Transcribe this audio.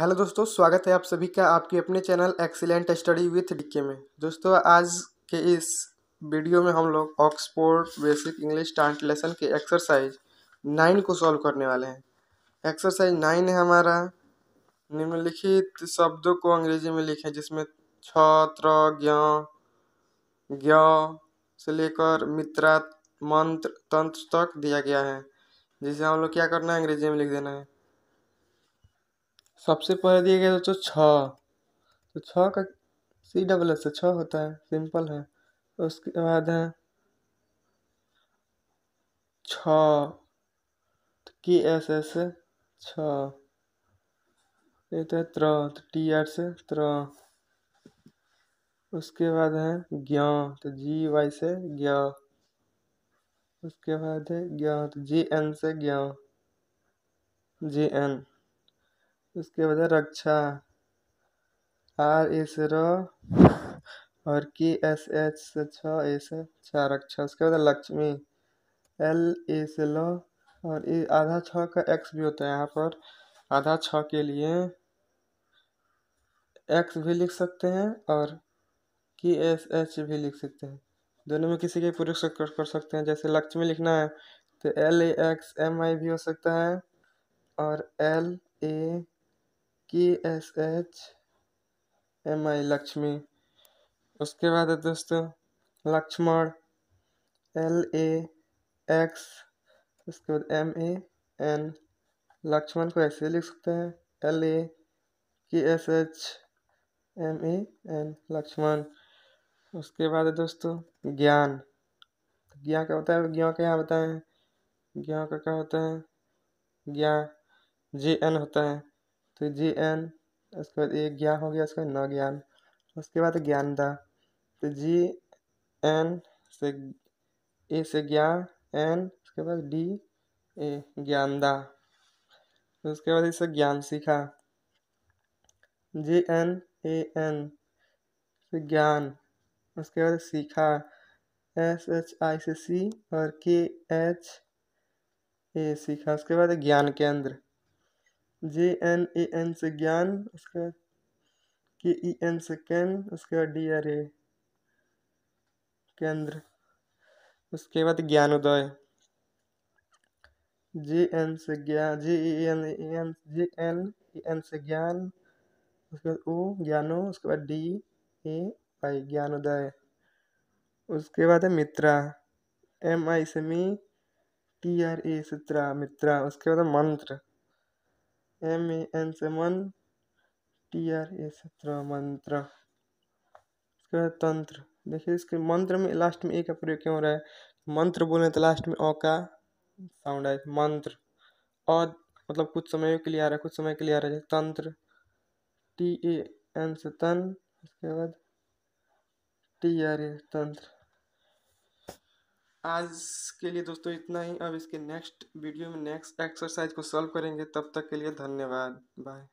hello दोस्तों स्वागत है आप सभी का आपके अपने channel excellent study with DK में दोस्तों आज के इस वीडियो में हम लोग ऑक्सफोर्ड बेसिक इंग्लिश ट्रांसलेशन के एक्सरसाइज नाइन को सॉल्व करने वाले हैं एक्सरसाइज नाइन है हमारा निम्नलिखित शब्दों को अंग्रेजी में लिखें जिसमें छ त्र ज्ञ से लेकर मित्रा मंत्र तंत्र तक दिया गया है जिसे हम लोग क्या करना है अंग्रेजी में लिख देना है सबसे पहले दिया गया दोस्तों छ तो छ का सी डबल एस छ होता है सिंपल है उसके बाद है छ तो की एस एस छ ये तो है त्र तो टी आर से त्र उसके बाद है ज्ञा तो जी वाई से ज्ञा उसके बाद है ज्ञा तो जी एन से ज्ञा जी एन उसके बाद रक्षा आर ए से र और के एस एच से छ ए से छ रक्षा उसके बाद लक्ष्मी एल ए से ल और ए आधा छ का एक्स भी होता है यहाँ पर आधा छ के लिए एक्स भी लिख सकते हैं और के एस एच भी लिख सकते हैं दोनों में किसी के पुरुष कर सकते हैं जैसे लक्ष्मी लिखना है तो L A X M I भी हो सकता है और L A K S H M I Lakshmi उसके बाद है दोस्तों लक्ष्मण एल ए एक्स उसके बाद एम ए एन लक्ष्मण को ऐसे लिख सकते हैं L A K S H M A N Lakshman उसके बाद है दोस्तों ज्ञान ज्ञान क्या होता है ज्ञान क्या होता है ज्ञान का क्या होता है ज्ञान जे एन होता है तो जे एन उसके बाद एक ज्ञान हो गया उसके बाद न ज्ञान उसके बाद ज्ञान दा तो जी एन से ए से ज्ञान एन उसके बाद डी ए ज्ञान दा उसके बाद इसे ज्ञान सीखा जे एन ए एन से ज्ञान उसके बाद सीखा एस एच आई से सी और के एच ए सीखा उसके बाद ज्ञान केंद्र जे एन ए एन से ज्ञान उसके बाद के ई एन से कैन उसके बाद डी आर ए केंद्र उसके बाद ज्ञानोदय जे एन से Gyan J E N A N J N A N से ज्ञान उसके बाद ओ ज्ञानो उसके बाद डी ए आई ज्ञानोदय उसके बाद है मित्रा एम आई से मी टी आर ए सित्रा मित्रा उसके बाद मंत्र एम ए एन से मन टी आर ए सत्रह मंत्र उसके बाद तंत्र देखिए इसके मंत्र में लास्ट में ए e का प्रयोग क्यों हो रहा है मंत्र बोले तो लास्ट में ओ का साउंड आए मंत्र और मतलब कुछ समय के लिए आ रहा है कुछ समय के लिए आ रहा है तंत्र टी ए एन से तन उसके बाद टी आर ए तंत्र आज के लिए दोस्तों इतना ही अब इसके नेक्स्ट वीडियो में नेक्स्ट एक्सरसाइज को सॉल्व करेंगे तब तक के लिए धन्यवाद बाय